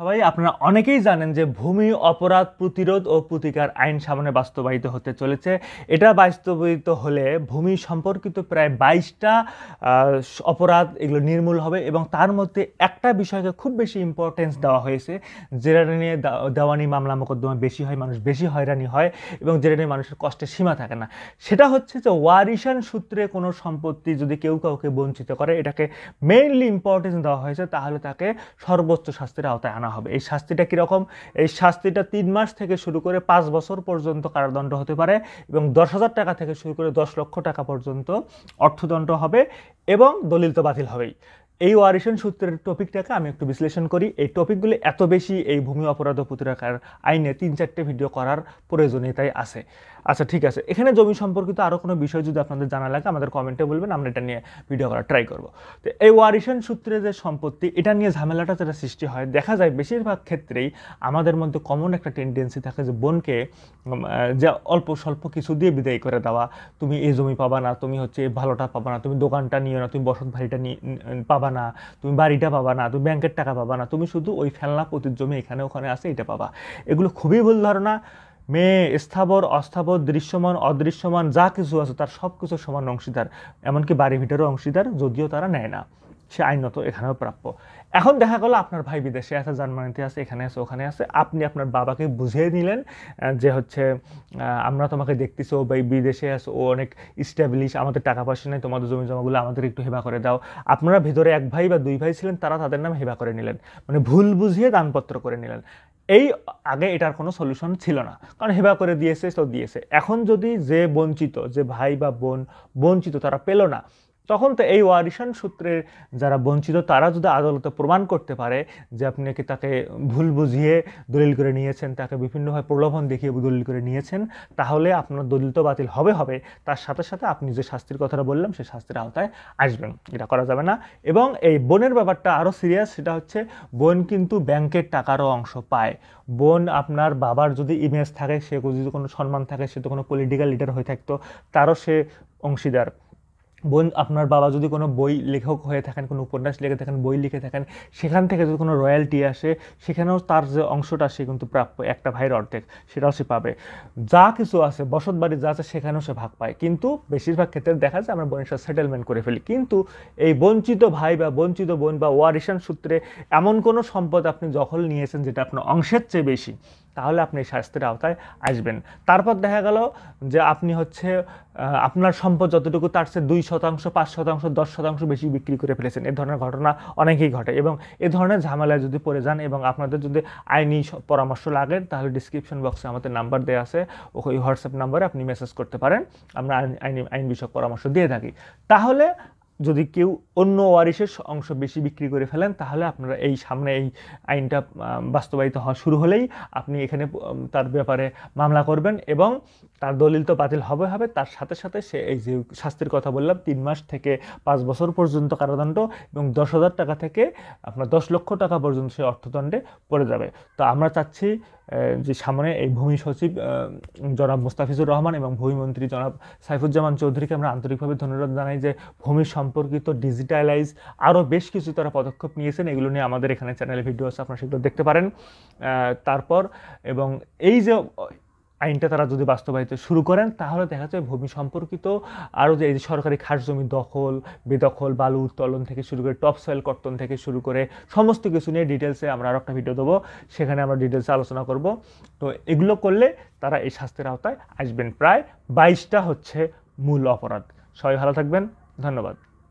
সবাই আপনারা অনেকেই জানেন যে ভূমি অপরাধ প্রতিরোধ ও প্রতিকার আইন সামনে বাস্তবায়িত হতে চলেছে এটা বাস্তবায়িত হলে ভূমি সম্পর্কিত প্রায় বাইশটা অপরাধ এগুলো নির্মূল হবে এবং তার মধ্যে একটা বিষয়কে খুব বেশি ইম্পর্টেন্স দেওয়া হয়েছে যেটা নিয়ে দেওয়ানি মামলা মোকদ্দমা বেশি হয় মানুষ বেশি হয়রানি হয় এবং যেটা নিয়ে মানুষের কষ্টের সীমা থাকে না সেটা হচ্ছে যে ওয়ারিশান সূত্রে কোনো সম্পত্তি যদি কেউ কাউকে বঞ্চিত করে এটাকে মেইনলি ইম্পর্টেন্স দেওয়া হয়েছে তাহলে তাকে সর্বোচ্চ শাস্তির আওতায় আনা আনা হবে এই শাস্তিটা কীরকম এই শাস্তিটা তিন মাস থেকে শুরু করে পাঁচ বছর পর্যন্ত কারাদণ্ড হতে পারে এবং দশ হাজার টাকা থেকে শুরু করে দশ লক্ষ টাকা পর্যন্ত অর্থদণ্ড হবে এবং দলিল তো বাতিল হবেই এই ওয়ারিশন সূত্রের টপিকটাকে আমি একটু বিশ্লেষণ করি এই টপিকগুলি এত বেশি এই ভূমি অপরাধ প্রতিরক্ষার আইনে তিন চারটে ভিডিও করার প্রয়োজনীয়তাই আছে আচ্ছা ঠিক আছে এখানে জমি সম্পর্কিত আরও কোনো বিষয় যদি আপনাদের জানা লাগে আমাদের কমেন্টে বলবেন আমরা এটা নিয়ে ভিডিও করার ট্রাই করব তো এই ওয়ারিশন সূত্রে যে সম্পত্তি এটা নিয়ে ঝামেলাটা যেটা সৃষ্টি হয় দেখা যায় বেশিরভাগ ক্ষেত্রেই আমাদের মধ্যে কমন একটা টেন্ডেন্সি থাকে যে বোনকে যে অল্প স্বল্প কিছু দিয়ে বিদায় করে দেওয়া তুমি এই জমি পাবা না তুমি হচ্ছে এই ভালোটা পাবা না তুমি দোকানটা নিও না তুমি বসত বাড়িটা নিয়ে পাবা না তুমি বাড়িটা পাবা না তুমি ব্যাংকের টাকা পাবা না তুমি শুধু ওই ফেলনা পতির জমি এখানে ওখানে আছে এটা পাবা এগুলো খুবই ভুল ধারণা মেয়ে স্থাবর অস্থাবর দৃশ্যমান অদৃশ্যমান যা কিছু আছে তার সব কিছু সমান অংশীদার এমনকি বাড়ি ভিটারও অংশীদার যদিও তারা নেয় না সে আইনত এখানেও প্রাপ্য এখন দেখা গেল আপনার ভাই বিদেশে আছে জার্মানিতে আছে এখানে আছে ওখানে আছে আপনি আপনার বাবাকে বুঝিয়ে নিলেন যে হচ্ছে আমরা তোমাকে দেখতেছি ও ভাই বিদেশে আছে ও অনেক স্ট্যাবলিশ আমাদের টাকা পয়সা নেই তোমাদের জমি জমাগুলো আমাদের একটু হেবা করে দাও আপনারা ভিতরে এক ভাই বা দুই ভাই ছিলেন তারা তাদের নাম হেবা করে নিলেন মানে ভুল বুঝিয়ে দানপত্র করে নিলেন এই আগে এটার কোনো সলিউশন ছিল না কারণ হেবা করে দিয়েছে তো দিয়েছে এখন যদি যে বঞ্চিত যে ভাই বা বোন বঞ্চিত তারা পেল না তখন তো এই ওয়ারিশান সূত্রের যারা বঞ্চিত তারা যদি আদালতে প্রমাণ করতে পারে যে আপনি কি তাকে ভুল বুঝিয়ে দলিল করে নিয়েছেন তাকে বিভিন্নভাবে প্রলোভন দেখিয়ে দলিল করে নিয়েছেন তাহলে আপনার দলিল তো বাতিল হবে হবে তার সাথে সাথে আপনি যে শাস্তির কথাটা বললাম সেই শাস্তির আওতায় আসবেন এটা করা যাবে না এবং এই বোনের ব্যাপারটা আরও সিরিয়াস সেটা হচ্ছে বোন কিন্তু ব্যাংকের টাকারও অংশ পায় বোন আপনার বাবার যদি ইমেজ থাকে সে যদি কোনো সম্মান থাকে সে তো কোনো পলিটিক্যাল লিডার হয়ে থাকতো তারও সে অংশীদার বোন আপনার বাবা যদি কোনো বই লেখক হয়ে থাকেন কোনো উপন্যাস লিখে থাকেন বই লিখে থাকেন সেখান থেকে যদি কোনো রয়্যালটি আসে সেখানেও তার যে অংশটা সে কিন্তু প্রাপ্য একটা ভাইয়ের অর্ধেক সেটাও সে পাবে যা কিছু আছে বসত বাড়ি যা আছে সেখানেও সে ভাগ পায় কিন্তু বেশিরভাগ ক্ষেত্রে দেখা যায় আমরা বোনের সাথে সেটেলমেন্ট করে ফেলি কিন্তু এই বঞ্চিত ভাই বা বঞ্চিত বোন বা ওয়ারিশান সূত্রে এমন কোনো সম্পদ আপনি দখল নিয়েছেন যেটা আপনার অংশের চেয়ে বেশি তাহলে আপনি এই শাস্তির আওতায় আসবেন তারপর দেখা গেল যে আপনি হচ্ছে আপনার সম্পদ যতটুকু তার সে দুই শতাংশ পাঁচ শতাংশ দশ শতাংশ বেশি বিক্রি করে ফেলেছেন এ ধরনের ঘটনা অনেকেই ঘটে এবং এ ধরনের ঝামেলায় যদি পড়ে যান এবং আপনাদের যদি আইনি পরামর্শ লাগে তাহলে ডিসক্রিপশন বক্সে আমাদের নাম্বার দেওয়া আছে ওই হোয়াটসঅ্যাপ নাম্বারে আপনি মেসেজ করতে পারেন আমরা আইনি আইন বিষয়ক পরামর্শ দিয়ে থাকি তাহলে যদি কেউ অন্য ওয়ারিশের অংশ বেশি বিক্রি করে ফেলেন তাহলে আপনারা এই সামনে এই আইনটা বাস্তবায়িত হওয়া শুরু হলেই আপনি এখানে তার ব্যাপারে মামলা করবেন এবং তার দলিল তো বাতিল হবে হবে তার সাথে সাথে সে এই যে শাস্তির কথা বললাম তিন মাস থেকে পাঁচ বছর পর্যন্ত কারাদণ্ড এবং দশ হাজার টাকা থেকে আপনার দশ লক্ষ টাকা পর্যন্ত সে অর্থদণ্ডে পড়ে যাবে তো আমরা চাচ্ছি যে সামনে এই ভূমি সচিব জনাব মোস্তাফিজুর রহমান এবং ভূমিমন্ত্রী জনাব সাইফুজ্জামান চৌধুরীকে আমরা আন্তরিকভাবে ধন্যবাদ জানাই যে ভূমি সম্পর্কিত ডিজিটালাইজ আরও বেশ কিছু তারা পদক্ষেপ নিয়েছেন এগুলো নিয়ে আমাদের এখানে চ্যানেলে ভিডিও আছে আপনারা সেগুলো দেখতে পারেন তারপর এবং এই যে আইনটা তারা যদি বাস্তবায়িত শুরু করেন তাহলে দেখা যায় ভূমি সম্পর্কিত আরও যে এই যে সরকারি খাস জমি দখল বেদখল বালু উত্তোলন থেকে শুরু করে টপ সয়েল কর্তন থেকে শুরু করে সমস্ত কিছু নিয়ে ডিটেলসে আমরা আরও একটা ভিডিও দেবো সেখানে আমরা ডিটেলসে আলোচনা করব তো এগুলো করলে তারা এই শাস্তির আওতায় আসবেন প্রায় বাইশটা হচ্ছে মূল অপরাধ সবাই ভালো থাকবেন ধন্যবাদ